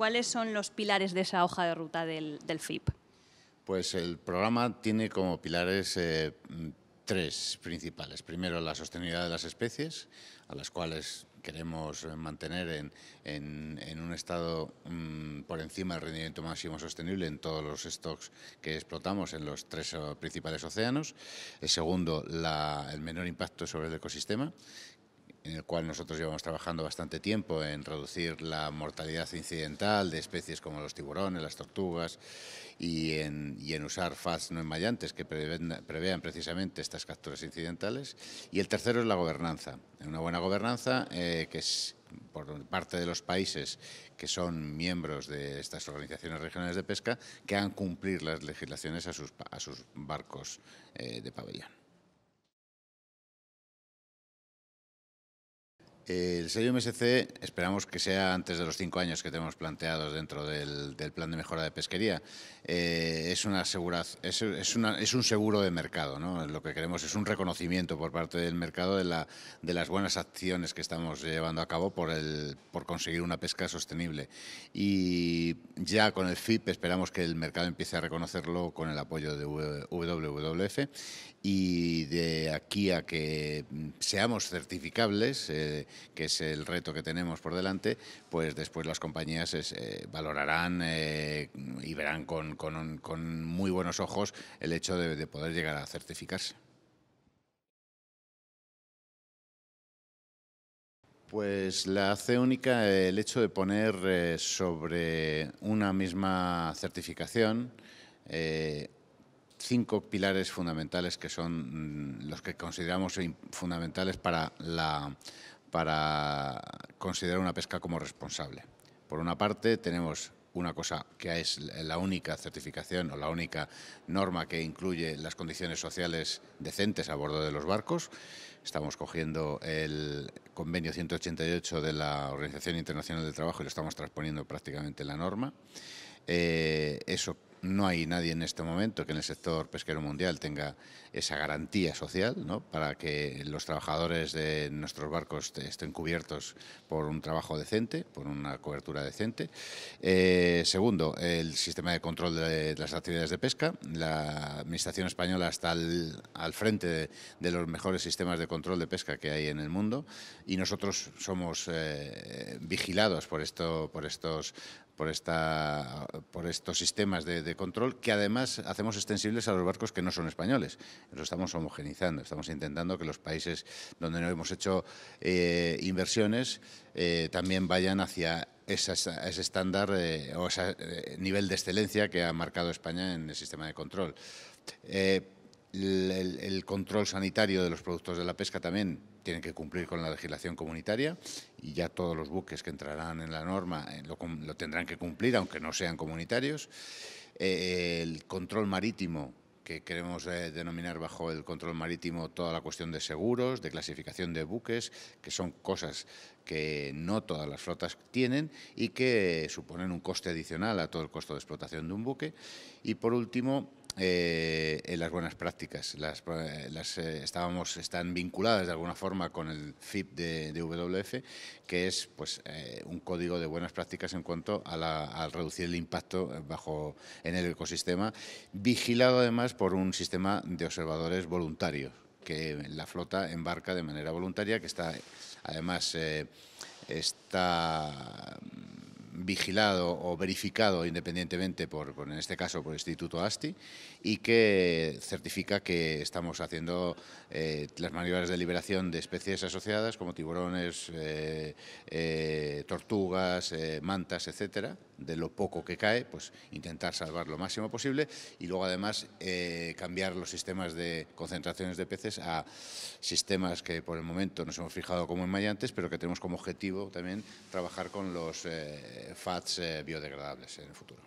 ¿cuáles son los pilares de esa hoja de ruta del, FIP? Pues el programa tiene como pilares eh, tres principales. Primero, la sostenibilidad de las especies, a las cuales queremos mantener en, un estado mm, por encima del rendimiento máximo sostenible en todos los stocks que explotamos en los tres principales océanos. El segundo, el menor impacto sobre el ecosistema, en el cual nosotros llevamos trabajando bastante tiempo en reducir la mortalidad incidental de especies como los tiburones, las tortugas y en, usar FAS no enmayantes que prevean precisamente estas capturas incidentales. Y el tercero es la gobernanza. Una buena gobernanza eh, que es por parte de los países que son miembros de estas organizaciones regionales de pesca que hagan cumplir las legislaciones a sus, barcos eh, de pabellón. El sello MSC esperamos que sea antes de los cinco años que tenemos planteados dentro del, plan de mejora de pesquería. Eh, es, una es, un seguro de mercado. Lo que queremos es un reconocimiento por parte del mercado de, la, de las buenas acciones que estamos llevando a cabo por, conseguir una pesca sostenible. Y ya con el FIP esperamos que el mercado empiece a reconocerlo con el apoyo de WWF y de aquí a que seamos certificables. Eh, que es el reto que tenemos por delante, pues después las compañías eh, valorarán eh, y verán con, muy buenos ojos el hecho de, poder llegar a certificarse. Pues la hace única el hecho de poner eh, sobre una misma certificación cinco pilares fundamentales que son mm, los que consideramos fundamentales para la, para considerar una pesca como responsable. Por una parte, tenemos una cosa que es la única certificación o la única norma que incluye las condiciones sociales decentes a bordo de los barcos. Estamos cogiendo el convenio 188 de la Organización Internacional del Trabajo y lo estamos transponiendo prácticamente en la norma. Eh, eso no hay nadie en este momento que en el sector pesquero mundial tenga esa garantía social para que los trabajadores de nuestros barcos estén cubiertos por un trabajo decente, por una cobertura decente. Eh, segundo, el sistema de control de, las actividades de pesca. La Administración española está al, frente de, los mejores sistemas de control de pesca que hay en el mundo y nosotros somos eh, vigilados por, esto, por estos por, esta, por estos sistemas de, control que además hacemos extensibles a los barcos que no son españoles. Lo estamos homogenizando, estamos intentando que los países donde no hemos hecho eh, inversiones eh, también vayan hacia ese, estándar eh, o ese nivel de excelencia que ha marcado España en el sistema de control el, control sanitario de los productos de la pesca también tiene que cumplir con la legislación comunitaria y ya todos los buques que entrarán en la norma eh, lo, tendrán que cumplir, aunque no sean comunitarios. Eh, el control marítimo, que queremos eh, denominar bajo el control marítimo toda la cuestión de seguros, de clasificación de buques, que son cosas que no todas las flotas tienen y que suponen un coste adicional a todo el costo de explotación de un buque. Y por último, eh, en las buenas prácticas. Las, eh, eh, estábamos, están vinculadas de alguna forma con el FIP de, WWF, WF, que es pues, un código de buenas prácticas en cuanto a, reducir el impacto bajo, en el ecosistema, vigilado además por un sistema de observadores voluntarios que la flota embarca de manera voluntaria, que está además está vigilado o verificado independientemente por, en este caso, por el Instituto ASTI y que certifica que estamos haciendo eh, las maniobras de liberación de especies asociadas como tiburones, eh, eh, tortugas, mantas, etcétera, de lo poco que cae, pues intentar salvar lo máximo posible y luego además eh, cambiar los sistemas de concentraciones de peces a sistemas que por el momento nos hemos fijado como enmayantes, pero que tenemos como objetivo también trabajar con los eh, FATs eh, biodegradables en el futuro.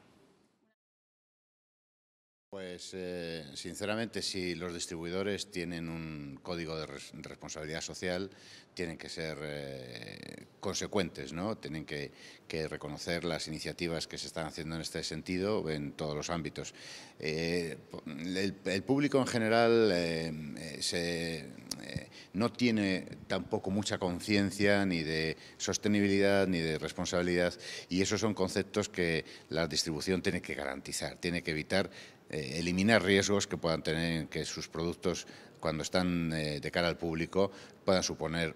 Pues eh, sinceramente si los distribuidores tienen un código de responsabilidad social tienen que ser eh, consecuentes, ¿no? tienen que, reconocer las iniciativas que se están haciendo en este sentido en todos los ámbitos. Eh, el, público en general no tiene tampoco mucha conciencia ni de sostenibilidad ni de responsabilidad y esos son conceptos que la distribución tiene que garantizar, tiene que evitar eh, eliminar riesgos que puedan tener que sus productos cuando están eh, de cara al público puedan suponer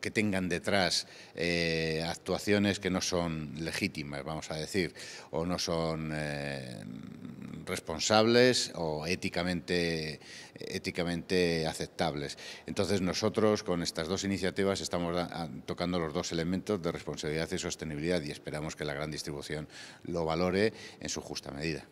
que tengan detrás eh, actuaciones que no son legítimas, vamos a decir, o no son responsables o éticamente, aceptables. Entonces nosotros con estas dos iniciativas estamos tocando los dos elementos de responsabilidad y sostenibilidad y esperamos que la gran distribución lo valore en su justa medida.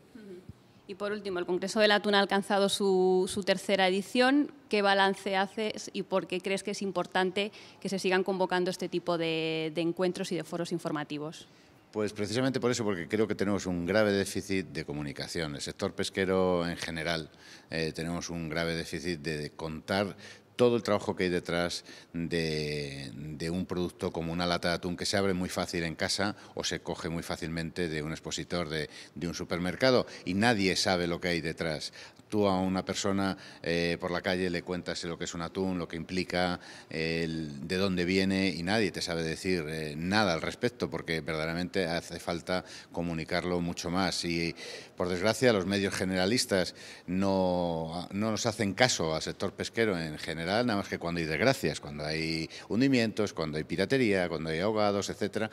Y por último, el Congreso de la Tuna ha alcanzado su, tercera edición. ¿Qué balance haces y por qué crees que es importante que se sigan convocando este tipo de, encuentros y de foros informativos? Pues precisamente por eso, porque creo que tenemos un grave déficit de comunicación. El sector pesquero en general eh, tenemos un grave déficit de contar todo el trabajo que hay detrás de, un producto como una lata de atún que se abre muy fácil en casa o se coge muy fácilmente de un expositor de un supermercado y nadie sabe lo que hay detrás tú a una persona eh, por la calle le cuentas lo que es un atún, lo que implica, de dónde viene y nadie te sabe decir eh, nada al respecto porque verdaderamente hace falta comunicarlo mucho más. Y por desgracia los medios generalistas no, no nos hacen caso al sector pesquero en general, nada más que cuando hay desgracias, cuando hay hundimientos, cuando hay piratería, cuando hay ahogados, etcétera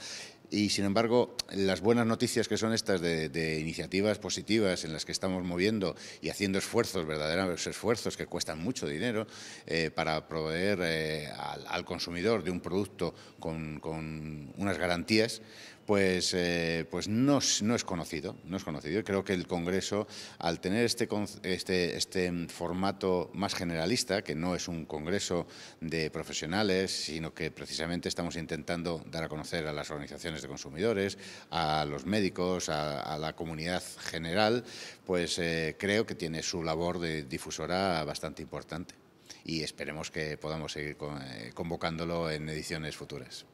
y sin embargo, las buenas noticias que son estas de, iniciativas positivas en las que estamos moviendo y haciendo esfuerzos, verdaderos esfuerzos que cuestan mucho dinero, eh, para proveer eh, al, consumidor de un producto con, con unas garantías, pues, eh, pues no, es conocido, no es conocido. Creo que el Congreso, al tener este, este, este, formato más generalista, que no es un Congreso de profesionales, sino que precisamente estamos intentando dar a conocer a las organizaciones de consumidores, a los médicos, a, la comunidad general, pues eh, creo que tiene su labor de difusora bastante importante. Y esperemos que podamos seguir eh, convocándolo en ediciones futuras.